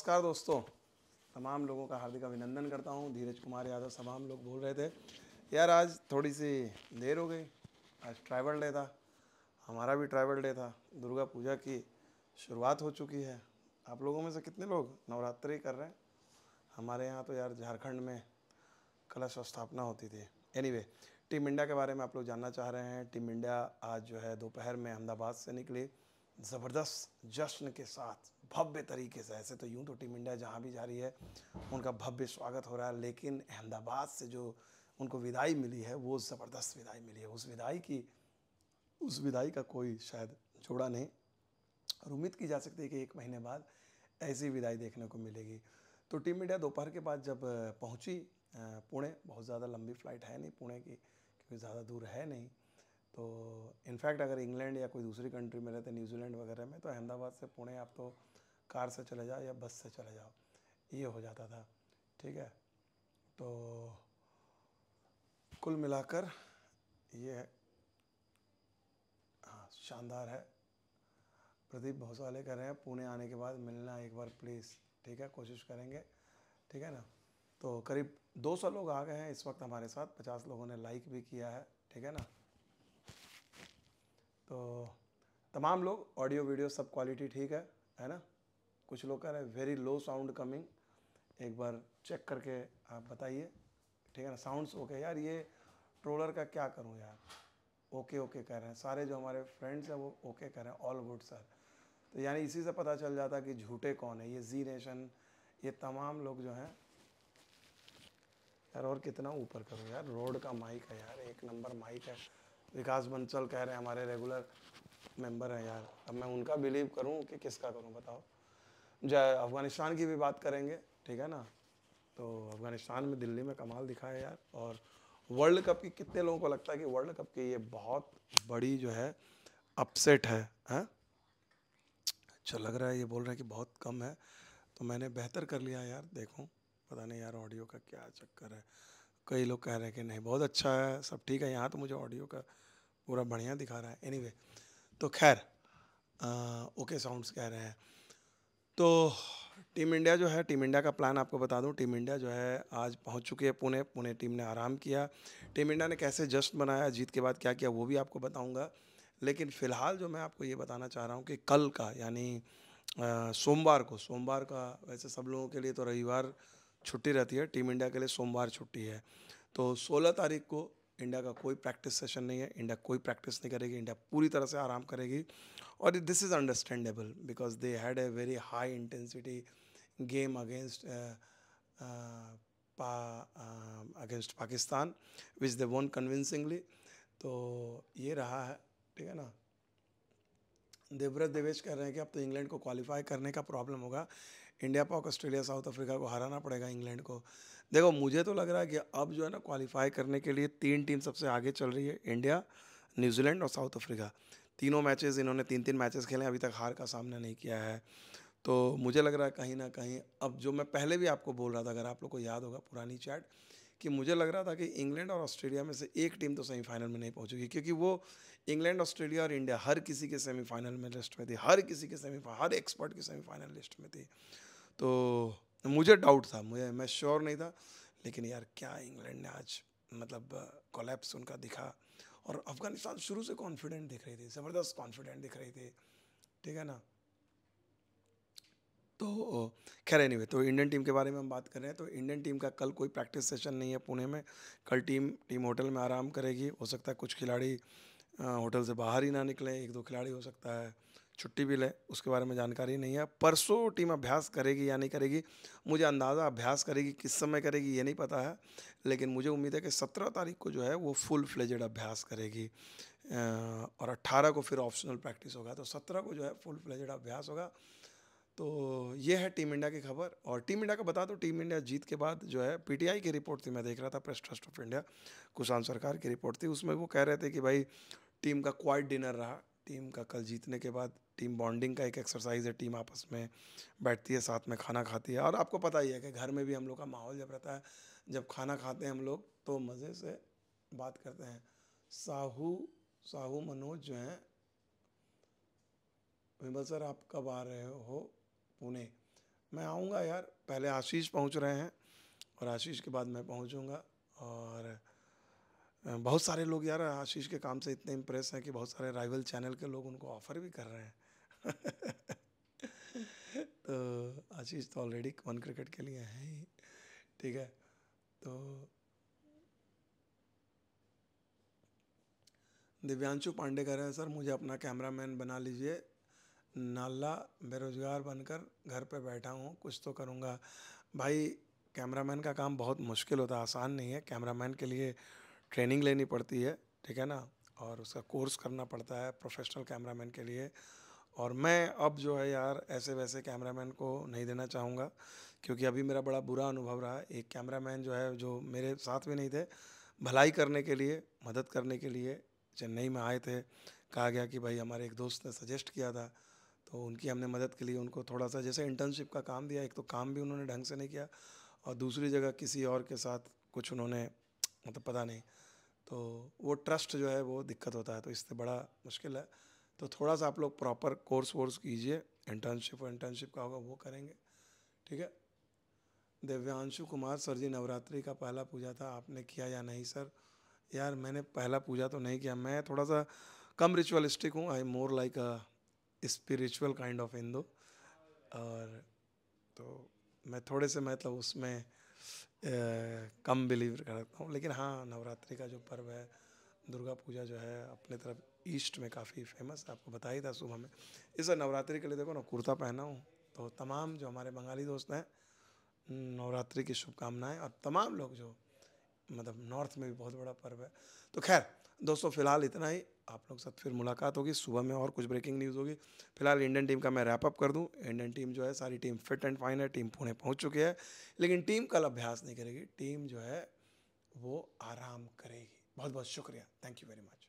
नमस्कार दोस्तों तमाम लोगों का हार्दिक अभिनंदन करता हूँ धीरज कुमार यादव तमाम लोग बोल रहे थे यार आज थोड़ी सी देर हो गई आज ट्रैवल डे था हमारा भी ट्रैवल डे था दुर्गा पूजा की शुरुआत हो चुकी है आप लोगों में से कितने लोग नवरात्रि कर रहे हैं हमारे यहाँ तो यार झारखंड में कलश स्थापना होती थी एनी anyway, टीम इंडिया के बारे में आप लोग जानना चाह रहे हैं टीम इंडिया आज जो है दोपहर में अहमदाबाद से निकली ज़बरदस्त जश्न के साथ भव्य तरीके से ऐसे तो यूँ तो टीम इंडिया जहाँ भी जा रही है उनका भव्य स्वागत हो रहा है लेकिन अहमदाबाद से जो उनको विदाई मिली है वो ज़बरदस्त विदाई मिली है उस विदाई की उस विदाई का कोई शायद जोड़ा नहीं और उम्मीद की जा सकती है कि एक महीने बाद ऐसी विदाई देखने को मिलेगी तो टीम इंडिया दोपहर के बाद जब पहुंची पुणे बहुत ज़्यादा लंबी फ़्लाइट है नहीं पुणे की क्योंकि ज़्यादा दूर है नहीं तो इनफैक्ट अगर इंग्लैंड या कोई दूसरी कंट्री में रहते न्यूजीलैंड वगैरह में तो अहमदाबाद से पुणे आप तो कार से चले जाओ या बस से चले जाओ ये हो जाता था ठीक है तो कुल मिलाकर ये है हाँ शानदार है प्रदीप भोसाले कह रहे हैं पुणे आने के बाद मिलना एक बार प्लीज़ ठीक है कोशिश करेंगे ठीक है ना तो करीब 200 लोग आ गए हैं इस वक्त हमारे साथ 50 लोगों ने लाइक भी किया है ठीक है ना तो तमाम लोग ऑडियो वीडियो सब क्वालिटी ठीक है है ना कुछ लोग कह रहे हैं वेरी लो साउंड कमिंग एक बार चेक करके आप बताइए ठीक है ना साउंड्स ओके यार ये ट्रोलर का क्या करूँ यार ओके ओके कह रहे हैं सारे जो हमारे फ्रेंड्स हैं वो ओके कह रहे हैं ऑल गुड सर तो यानी इसी से पता चल जाता कि झूठे कौन है ये जी नेशन ये तमाम लोग जो हैं यार और कितना ऊपर करूँ यार रोड का माइक है यार एक नंबर माइक है विकास बंसल कह रहे हैं हमारे रेगुलर मेंबर हैं यार अब मैं उनका बिलीव करूं कि किसका करूं बताओ जय अफ़गानिस्तान की भी बात करेंगे ठीक है ना तो अफ़गानिस्तान में दिल्ली में कमाल दिखा है यार और वर्ल्ड कप की कितने लोगों को लगता है कि वर्ल्ड कप की ये बहुत बड़ी जो है अपसेट है हैं हाँ? अच्छा लग रहा है ये बोल रहे हैं कि बहुत कम है तो मैंने बेहतर कर लिया यार देखूँ पता नहीं यार ऑडियो का क्या चक्कर है कई लोग कह रहे हैं कि नहीं बहुत अच्छा है सब ठीक है यहाँ तो मुझे ऑडियो का पूरा बढ़िया दिखा रहा है एनी anyway, तो खैर ओके साउंड्स कह रहे हैं तो टीम इंडिया जो है टीम इंडिया का प्लान आपको बता दूं टीम इंडिया जो है आज पहुंच चुकी है पुणे पुणे टीम ने आराम किया टीम इंडिया ने कैसे जश्न बनाया जीत के बाद क्या किया वो भी आपको बताऊंगा लेकिन फ़िलहाल जो मैं आपको ये बताना चाह रहा हूँ कि कल का यानी सोमवार को सोमवार का वैसे सब लोगों के लिए तो रविवार छुट्टी रहती है टीम इंडिया के लिए सोमवार छुट्टी है तो 16 तारीख को इंडिया का कोई प्रैक्टिस सेशन नहीं है इंडिया कोई प्रैक्टिस नहीं करेगी इंडिया पूरी तरह से आराम करेगी और this is understandable because they had a very high intensity game against against Pakistan which they won convincingly तो ये रहा है ठीक है ना देवव्रत देवेश कह रहे हैं कि अब तो इंग्लैंड को क्वालिफाई करने का प्रॉब्लम होगा इंडिया पाक ऑस्ट्रेलिया साउथ अफ्रीका को हराना पड़ेगा इंग्लैंड को देखो मुझे तो लग रहा है कि अब जो है ना क्वालिफाई करने के लिए तीन टीम सबसे आगे चल रही है इंडिया न्यूजीलैंड और साउथ अफ्रीका तीनों मैचेस इन्होंने तीन तीन मैचेस खेले अभी तक हार का सामना नहीं किया है तो मुझे लग रहा है कहीं ना कहीं अब जो मैं पहले भी आपको बोल रहा था अगर आप लोग को याद होगा पुरानी चैट कि मुझे लग रहा था कि इंग्लैंड और ऑस्ट्रेलिया में से एक टीम तो सेमीफाइनल में नहीं पहुंचेगी क्योंकि वो इंग्लैंड ऑस्ट्रेलिया और इंडिया हर किसी के सेमीफाइनल में लिस्ट में थी हर किसी के सेमीफाइनल हर एक्सपर्ट की सेमीफाइनल लिस्ट में थी तो मुझे डाउट था मुझे मैं श्योर नहीं था लेकिन यार क्या इंग्लैंड ने आज मतलब कोलैप्स उनका दिखा और अफगानिस्तान शुरू से कॉन्फिडेंट दिख रहे थे ज़बरदस्त कॉन्फिडेंट दिख रहे थे ठीक है ना तो खैर एनीवे तो इंडियन टीम के बारे में हम बात कर रहे हैं तो इंडियन टीम का कल कोई प्रैक्टिस सेशन नहीं है पुणे में कल टीम टीम होटल में आराम करेगी हो सकता है कुछ खिलाड़ी होटल से बाहर ही ना निकले एक दो खिलाड़ी हो सकता है छुट्टी भी ले उसके बारे में जानकारी नहीं है परसों टीम अभ्यास करेगी या नहीं करेगी मुझे अंदाज़ा अभ्यास करेगी किस समय करेगी ये नहीं पता है लेकिन मुझे उम्मीद है कि सत्रह तारीख को जो है वो फुल फ्लेजेड अभ्यास करेगी और अट्ठारह को फिर ऑप्शनल प्रैक्टिस होगा तो सत्रह को जो है फुल फ्लेजेड अभ्यास होगा तो ये है टीम इंडिया की खबर और टीम इंडिया का बता दो टीम इंडिया जीत के बाद जो है पीटीआई की रिपोर्ट थी मैं देख रहा था Press Trust of India Kushan Sarkar की रिपोर्ट थी उसमें वो कह रहे थे कि भाई टीम का क्वाइट डिनर रहा टीम का कल जीतने के बाद टीम बॉन्डिंग का एक एक्सरसाइज है टीम आपस में बैठती है साथ में खाना खाती है और आपको पता ही है कि घर में भी हम लोग का माहौल जब रहता है जब खाना खाते हैं हम लोग तो मज़े से बात करते हैं साहू साहू मनोज जो हैं विमल सर आप कब आ रहे हो पुणे मैं आऊँगा यार पहले आशीष पहुँच रहे हैं और आशीष के बाद मैं पहुँचूँगा और बहुत सारे लोग यार आशीष के काम से इतने इम्प्रेस हैं कि बहुत सारे राइवल चैनल के लोग उनको ऑफ़र भी कर रहे हैं तो आशीष तो ऑलरेडी वन क्रिकेट के लिए हैं ही ठीक है तो दिव्यांशु पांडे कह रहे हैं सर मुझे अपना कैमरा मैन बना लीजिए नाला बेरोज़गार बनकर घर पे बैठा हूँ कुछ तो करूँगा भाई कैमरामैन का काम बहुत मुश्किल होता है आसान नहीं है कैमरामैन के लिए ट्रेनिंग लेनी पड़ती है ठीक है ना और उसका कोर्स करना पड़ता है प्रोफेशनल कैमरामैन के लिए और मैं अब जो है यार ऐसे वैसे कैमरामैन को नहीं देना चाहूँगा क्योंकि अभी मेरा बड़ा बुरा अनुभव रहा एक कैमरामैन जो है जो मेरे साथ में नहीं थे भलाई करने के लिए मदद करने के लिए चेन्नई में आए थे कहा गया कि भाई हमारे एक दोस्त ने सजेस्ट किया था तो उनकी हमने मदद के लिए उनको थोड़ा सा जैसे इंटर्नशिप का काम दिया एक तो काम भी उन्होंने ढंग से नहीं किया और दूसरी जगह किसी और के साथ कुछ उन्होंने मतलब पता नहीं तो वो ट्रस्ट जो है वो दिक्कत होता है तो इससे बड़ा मुश्किल है तो थोड़ा सा आप लोग प्रॉपर कोर्स वोर्स कीजिए इंटर्नशिप और इंटर्नशिप का होगा वो करेंगे ठीक है दिव्यांशु कुमार सर जी नवरात्रि का पहला पूजा था आपने किया या नहीं सर यार मैंने पहला पूजा तो नहीं किया मैं थोड़ा सा कम रिचुअलिस्टिक हूँ I more like a spiritual kind of Hindu और तो मैं थोड़े से मतलब उसमें कम बिलीव करता हूँ लेकिन हाँ नवरात्रि का जो पर्व है दुर्गा पूजा जो है अपने तरफ ईस्ट में काफ़ी फेमस आपको बता ही था सुबह में इस नवरात्रि के लिए देखो ना कुर्ता पहना हूँ तो तमाम जो हमारे बंगाली दोस्त हैं नवरात्रि की शुभकामनाएं और तमाम लोग जो मतलब नॉर्थ में भी बहुत बड़ा पर्व है तो खैर दोस्तों फिलहाल इतना ही आप लोग साथ फिर मुलाकात होगी सुबह में और कुछ ब्रेकिंग न्यूज़ होगी फिलहाल इंडियन टीम का मैं रैप अप कर दूं इंडियन टीम जो है सारी टीम फिट एंड फाइन है टीम पुणे पहुंच चुकी है लेकिन टीम कल अभ्यास नहीं करेगी टीम जो है वो आराम करेगी बहुत बहुत शुक्रिया थैंक यू वेरी मच